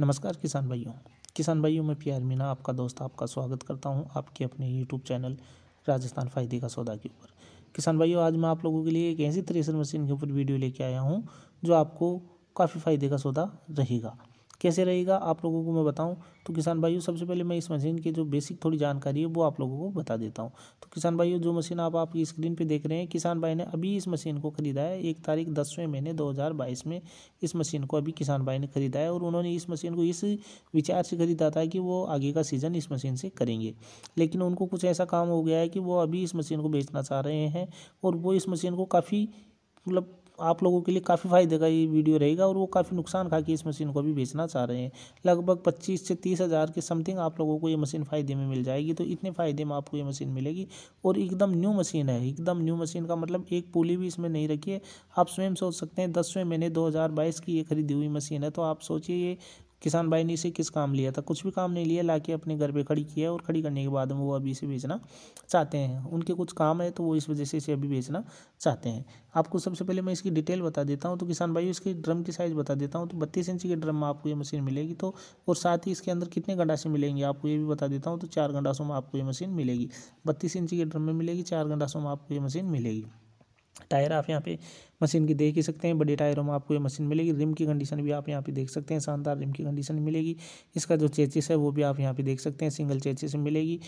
नमस्कार किसान भाइयों किसान भाइयों मैं प्यार मीना आपका दोस्त आपका स्वागत करता हूं आपके अपने यूट्यूब चैनल राजस्थान फ़ायदे का सौदा के ऊपर किसान भाइयों आज मैं आप लोगों के लिए एक ऐसी थ्रेसर मशीन के ऊपर वीडियो लेके आया हूं जो आपको काफ़ी फ़ायदे का सौदा रहेगा कैसे रहेगा आप लोगों को मैं बताऊं तो किसान भाइयों सबसे पहले मैं इस मशीन की जो बेसिक थोड़ी जानकारी है वो आप लोगों को बता देता हूं तो किसान भाइयों जो मशीन आप आपकी स्क्रीन पर देख रहे हैं किसान भाई ने अभी इस मशीन को ख़रीदा है एक तारीख दसवें महीने दो में इस मशीन को अभी किसान भाई ने ख़रीदा है और उन्होंने इस मशीन को इस विचार से ख़रीदा था कि वो आगे का सीज़न इस मशीन से करेंगे लेकिन उनको कुछ ऐसा काम हो गया है कि वो अभी इस मशीन को बेचना चाह रहे हैं और वो इस मशीन को काफ़ी मतलब आप लोगों के लिए काफ़ी फ़ायदे का ये वीडियो रहेगा और वो काफ़ी नुकसान खा के इस मशीन को भी बेचना चाह रहे हैं लगभग पच्चीस से तीस हज़ार के समथिंग आप लोगों को ये मशीन फ़ायदे में मिल जाएगी तो इतने फ़ायदे में आपको ये मशीन मिलेगी और एकदम न्यू मशीन है एकदम न्यू मशीन का मतलब एक पुली भी इसमें नहीं रखी है आप स्वयं सोच सकते हैं दसवें महीने दो की ये खरीदी हुई मशीन है तो आप सोचिए ये किसान भाई ने इसे किस काम लिया था कुछ भी काम नहीं लिया ला के अपने घर पर खड़ी किया और खड़ी करने के बाद वो अभी इसे बेचना चाहते हैं उनके कुछ काम है तो वो इस वजह से इसे अभी बेचना चाहते हैं आपको सबसे पहले मैं इसकी डिटेल बता देता हूँ तो किसान भाई इसकी ड्रम की साइज़ बता देता हूँ तो बत्तीस इंच की ड्रम में आपको ये मशीन मिलेगी तो और साथ ही इसके अंदर कितने गंडासे मिलेंगे आपको ये भी बता देता हूँ तो चार गंडासों में आपको ये मशीन मिलेगी बत्तीस इंच की ड्रम में मिलेगी चार गंडासों में आपको ये मशीन मिलेगी टायर आप यहाँ पे मशीन की देख ही सकते हैं बड़े टायरों में आपको ये मशीन मिलेगी रिम की कंडीशन भी आप यहाँ पे देख सकते हैं शानदार रिम की कंडीशन मिलेगी इसका जो चेचिस है वो भी आप यहाँ पे देख सकते हैं सिंगल चेचिस मिलेगी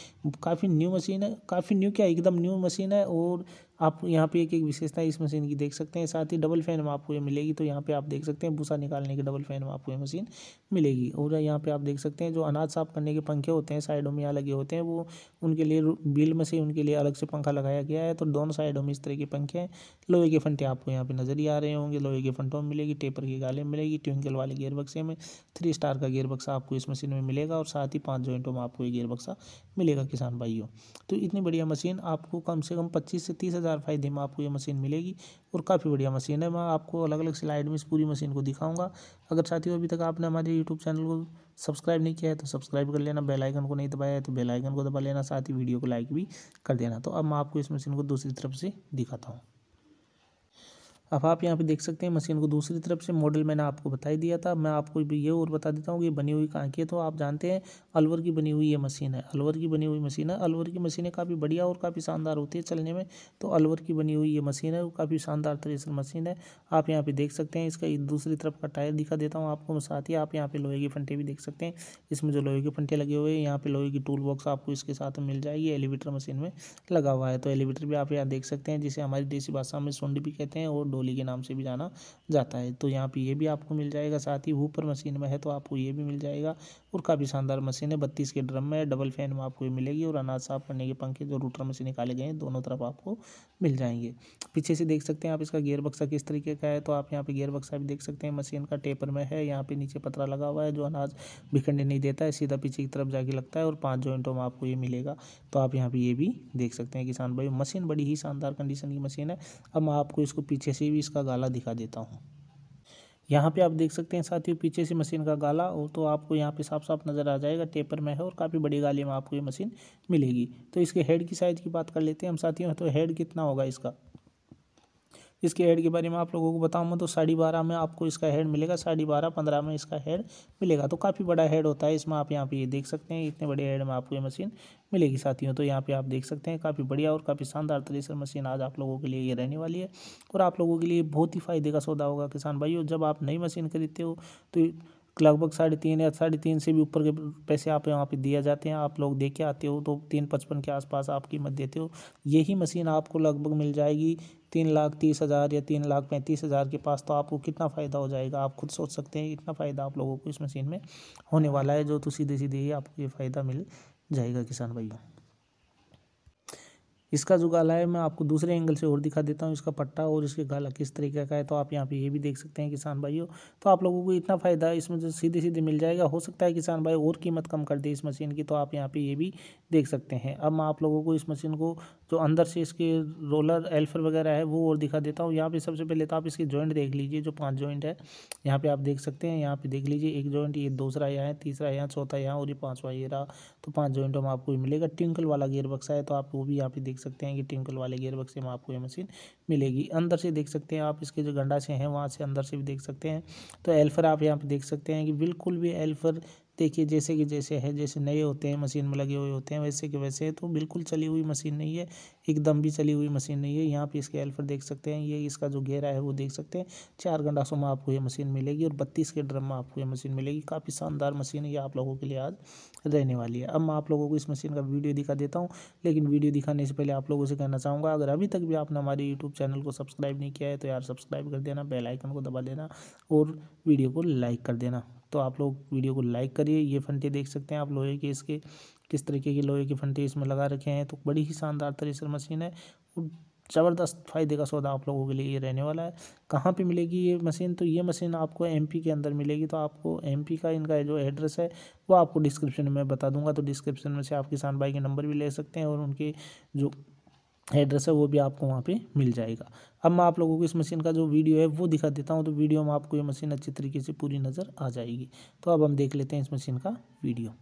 काफ़ी न्यू मशीन है काफ़ी न्यू क्या एकदम न्यू मशीन है और आप यहाँ पे एक एक विशेषता इस मशीन की देख सकते हैं साथ ही डबल फैन में आपको ये मिलेगी तो यहाँ पे आप देख सकते हैं भूसा निकालने के डबल फैन में आपको ये मशीन मिलेगी और यहाँ पे आप देख सकते हैं जो अनाज साफ करने के पंखे होते हैं साइडों में यहाँ लगे होते हैं वो उनके लिए बिल मशीन उनके लिए अलग से पंखा लगाया गया है तो दोनों साइडों में इस तरह के पंखे हैं लोहे के फंटे आपको यहाँ यहाँ पे नज़र ही आ रहे होंगे लोहे के फंटों में मिलेगी टेपर की गाले में मिलेगी ट्विंकल वाले गेयर बक्से में थ्री स्टार का गेयर बक्सा आपको इस मशीन में मिलेगा और साथ ही पाँच जॉइंटों में आपको ये गेयर बक्सा मिलेगा किसान भाइयों तो इतनी बढ़िया मशीन आपको कम से कम पच्चीस से तीस हज़ार फायदे में आपको ये मशीन मिलेगी और काफ़ी बढ़िया मशीन है मैं आपको अलग अलग स्लाइड में इस पूरी मशीन को दिखाऊंगा अगर साथियों अभी तक आपने हमारे यूट्यूब चैनल को सब्सक्राइब नहीं किया है तो सब्सक्राइब कर लेना बेल आइकन को नहीं दबाया है तो बेल आइकन को दबा लेना साथ ही वीडियो को लाइक भी कर देना तो अब मैं आपको इस मशीन को दूसरी तरफ से दिखाता हूँ अब आप यहाँ पे देख सकते हैं मशीन को दूसरी तरफ से मॉडल मैंने आपको बताई दिया था मैं आपको भी ये और बता देता हूँ कि बनी हुई कहाँ की है तो आप जानते हैं अलवर की बनी हुई ये मशीन है अलवर की बनी हुई मशीन है अलवर की मशीनें काफ़ी बढ़िया और काफ़ी शानदार होती है चलने में तो अलवर की बनी हुई ये मशीन है काफ़ी शानदार थ्रेसर मशीन है आप यहाँ पे देख सकते हैं इसका दूसरी तरफ का टायर दिखा देता हूँ आपको साथ ही आप यहाँ पे लोहे के फंटे भी देख सकते हैं इसमें जो लोहे के फंटे लगे हुए हैं यहाँ पे लोहे की टूल बॉक्स आपको इसके साथ मिल जाएगी एलिवेटर मशीन में लगा हुआ है तो एलिवेटर भी आप यहाँ देख सकते हैं जिसे हमारी देसी भाषा में सुंड भी कहते हैं और ढोली के नाम से भी जाना जाता है तो यहाँ पे ये भी आपको मिल जाएगा साथ ही ऊपर मशीन में है तो आपको ये भी मिल जाएगा और काफ़ी शानदार मशीन है बत्तीस के ड्रम में डबल फैन में आपको ये मिलेगी और अनाज साफ करने के पंखे जो रूटर में से निकाले गए हैं दोनों तरफ आपको मिल जाएंगे पीछे से देख सकते हैं आप इसका गेयर बक्सा किस तरीके का है तो आप यहाँ पे गेयर बक्सा भी देख सकते हैं मशीन का टेपर में है यहाँ पे नीचे पतरा लगा हुआ है जो अनाज बिखरने नहीं देता है सीधा पीछे की तरफ जाके लगता है और पाँच जॉइंटों में आपको ये मिलेगा तो आप यहाँ पर ये भी देख सकते हैं किसान भाई मशीन बड़ी ही शानदार कंडीशन की मशीन है अब मैं आपको इसको पीछे से भी इसका गाला दिखा देता हूँ यहाँ पे आप देख सकते हैं साथियों पीछे से मशीन का गाला और तो आपको यहाँ पे साफ साफ नज़र आ जाएगा टेपर में है और काफ़ी बड़ी गाली में आपको ये मशीन मिलेगी तो इसके हेड की साइज़ की बात कर लेते हैं हम साथियों तो हेड कितना होगा इसका इसके हेड के बारे में आप लोगों को बताऊँ तो साढ़े बारह में आपको इसका हेड मिलेगा साढ़े बारह पंद्रह में इसका हेड मिलेगा तो काफ़ी बड़ा हेड होता है इसमें आप यहाँ पे ये देख सकते हैं इतने बड़े हेड में आपको ये मशीन मिलेगी साथियों तो यहाँ पे आप देख सकते हैं काफ़ी बढ़िया और काफ़ी शानदार थ्रेसर मशीन आज आप लोगों के लिए ये रहने वाली है और आप लोगों के लिए बहुत ही फायदे का सौदा होगा किसान भाई जब आप नई मशीन खरीदते हो तो लगभग साढ़े तीन या साढ़े तीन से भी ऊपर के पैसे आप यहाँ पे दिया जाते हैं आप लोग दे के आते हो तो तीन पचपन के आसपास आप कीमत देते हो यही मशीन आपको लगभग मिल जाएगी तीन लाख तीस हज़ार या तीन लाख पैंतीस हज़ार के पास तो आपको कितना फ़ायदा हो जाएगा आप खुद सोच सकते हैं इतना फ़ायदा आप लोगों को इस मशीन में होने वाला है जो तो सीधे सीधे ही आपको ये फ़ायदा मिल जाएगा किसान भाइयों इसका जो गाला है मैं आपको दूसरे एंगल से और दिखा देता हूँ इसका पट्टा और इसके गाला किस तरीके का है तो आप यहाँ पे ये भी देख सकते हैं किसान भाइयों तो आप लोगों को इतना फ़ायदा इसमें जो सीधे सीधे मिल जाएगा हो सकता है किसान भाई और कीमत कम कर दे इस मशीन की तो आप यहाँ पर ये भी देख सकते हैं अब मैं आप लोगों को इस मशीन को जो अंदर से इसके रोलर एल्फर वगैरह है वो और दिखा देता हूँ यहाँ पर सबसे पहले तो आप इसके जॉइंट देख लीजिए जो पाँच जॉइंट है यहाँ पर आप देख सकते हैं यहाँ पर देख लीजिए एक जॉइंट ये दूसरा यहाँ है तीसरा यहाँ चौथा यहाँ और ये पाँचवा ये रहा तो पाँच जॉइंटों में आपको मिलेगा ट्विंकल वाला गियर बक्सा है तो आप वो भी यहाँ पर देख सकते हैं कि टिंकल वाले गेयर बक्से में आपको ये मशीन मिलेगी अंदर से देख सकते हैं आप इसके जो गंडा से हैं वहाँ से अंदर से भी देख सकते हैं तो एल्फर आप यहाँ पर देख सकते हैं कि बिल्कुल भी एल्फर देखिए जैसे कि जैसे है जैसे नए होते हैं मशीन में लगे हुए होते हैं वैसे कि वैसे तो बिल्कुल चली हुई मशीन नहीं है एकदम भी चली हुई मशीन नहीं है यहाँ पे इसके एल्फर देख सकते हैं ये इसका जो घेरा है वो देख सकते हैं चार घंटा में आपको ये मशीन मिलेगी और बत्तीस के ड्रम में आपको ये मशीन मिलेगी काफ़ी शानदार मशीन है ये आप लोगों के लिए आज रहने वाली है अब मैं आप लोगों को इस मशीन का वीडियो दिखा देता हूँ लेकिन वीडियो दिखाने से पहले आप लोगों से कहना चाहूँगा अगर अभी तक भी आपने हमारे यूट्यूब चैनल को सब्सक्राइब नहीं किया है तो यार सब्सक्राइब कर देना बेलाइकन को दबा देना और वीडियो को लाइक कर देना तो आप लोग वीडियो को लाइक करिए ये फंटे देख सकते हैं आप लोहे के इसके किस तरीके के लोहे के फंटे इसमें लगा रखे हैं तो बड़ी ही शानदार तरीसर मशीन है ज़बरदस्त फ़ायदे का सौदा आप लोगों के लिए ये रहने वाला है कहाँ पे मिलेगी ये मशीन तो ये मशीन आपको एमपी के अंदर मिलेगी तो आपको एमपी का इनका जो एड्रेस है वो आपको डिस्क्रिप्शन में बता दूंगा तो डिस्क्रिप्शन में से आप किसान भाई के नंबर भी ले सकते हैं और उनके जो एड्रेस है वो भी आपको वहाँ पे मिल जाएगा अब मैं आप लोगों को इस मशीन का जो वीडियो है वो दिखा देता हूँ तो वीडियो में आपको ये मशीन अच्छी तरीके से पूरी नज़र आ जाएगी तो अब हम देख लेते हैं इस मशीन का वीडियो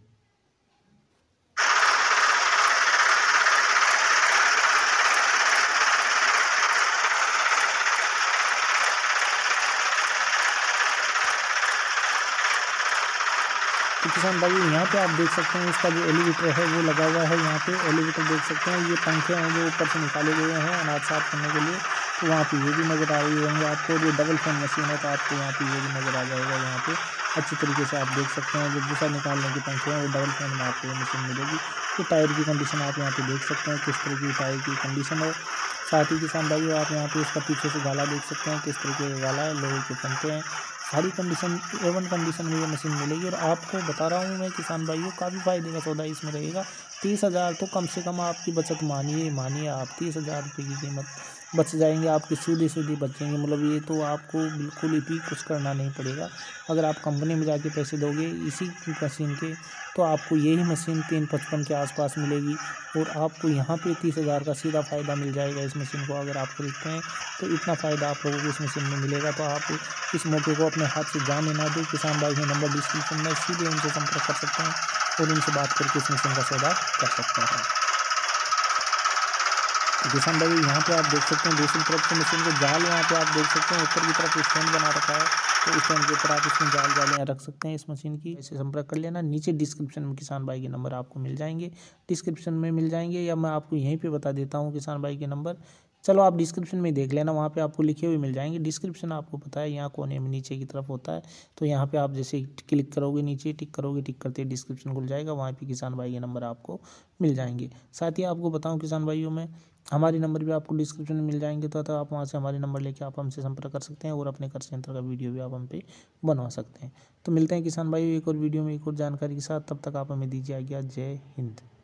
किसान भाई यहाँ पे आप देख सकते हैं इसका जो एलिवेटर है वो लगा हुआ है यहाँ पे एलिवेटर देख सकते हैं ये पंखे हैं जो ऊपर से निकाले गए हैं अनाज साफ करने के लिए तो वहाँ पे ये भी नज़र आ रही होंगे आपको जो डबल फैन मशीन है तो आपको यहाँ पे ये भी नज़र आ जाएगा यहाँ पे अच्छी तरीके से आप देख सकते हैं जो दूसरा निकालने के पंखे हैं वो डबल फैन में आपको मशीन मिलेगी तो टायर की कंडीशन आप यहाँ पर देख सकते हैं किस तरह की टायर की कंडीशन है साथ ही किसान भाई आप यहाँ पे इसका पीछे से गाला देख सकते हैं किस तरीके का गाला है लोहे के पंखे हैं सारी कंडीशन एवन कंडीशन में ये मशीन मिलेगी और आपको बता रहा हूँ मैं किसान भाइयों काफ़ी फ़ायदे का सौदा इसमें रहेगा तीस हज़ार तो कम से कम आपकी बचत मानिए मानिए आप तीस हज़ार रुपये की कीमत बच जाएंगे आपके सीधे सीधे बच जाएंगे मतलब ये तो आपको बिल्कुल भी कुछ करना नहीं पड़ेगा अगर आप कंपनी में जाके पैसे दोगे इसी मशीन के तो आपको यही मशीन तीन पचपन के आसपास मिलेगी और आपको यहाँ पे तीस हज़ार का सीधा फ़ायदा मिल जाएगा इस मशीन को अगर आप खरीदते हैं तो इतना फ़ायदा आप लोगों को इस मशीन में मिलेगा तो आप इस मौके को अपने हाथ से जाने ना दें किसान भाई के नंबर डिस्क्रिप्शन में सीधे उनसे संपर्क कर सकते हैं और उनसे बात करके इस मशीन का सौदा कर सकते हैं किसान भाई यहाँ पे आप देख सकते हैं दूसरी तरफ से मशीन के जाल यहाँ पे आप देख सकते हैं ऊपर की तरफ स्टैंड बना रखा है तो स्टैंड के ऊपर आप इसमें जाल जाल यहाँ रख सकते हैं इस मशीन की इसे संपर्क कर लेना नीचे डिस्क्रिप्शन में किसान भाई के नंबर आपको मिल जाएंगे डिस्क्रिप्शन में मिल जाएंगे या मैं आपको यहीं पर बता देता हूँ किसान भाई के नंबर चलो आप डिस्क्रिप्शन में देख लेना वहाँ पे आपको लिखे हुए मिल जाएंगे डिस्क्रिप्शन आपको पता है यहाँ कोने में नीचे की तरफ होता है तो यहाँ पे आप जैसे क्लिक करोगे नीचे टिक करोगे टिक करते डिस्क्रिप्शन खुल जाएगा वहाँ पे किसान भाई के नंबर आपको मिल जाएंगे साथ ही आपको बताऊँ किसान भाइयों में हमारे नंबर भी आपको डिस्क्रिप्शन में मिल जाएंगे तो, आप वहाँ से हमारे नंबर लेके आप हमसे संपर्क कर सकते हैं और अपने कर सेंटर का वीडियो भी आप हम पे बनवा सकते हैं तो मिलते हैं किसान भाई एक और वीडियो में एक और जानकारी के साथ तब तक आप हमें दीजिए आज्ञा जय हिंद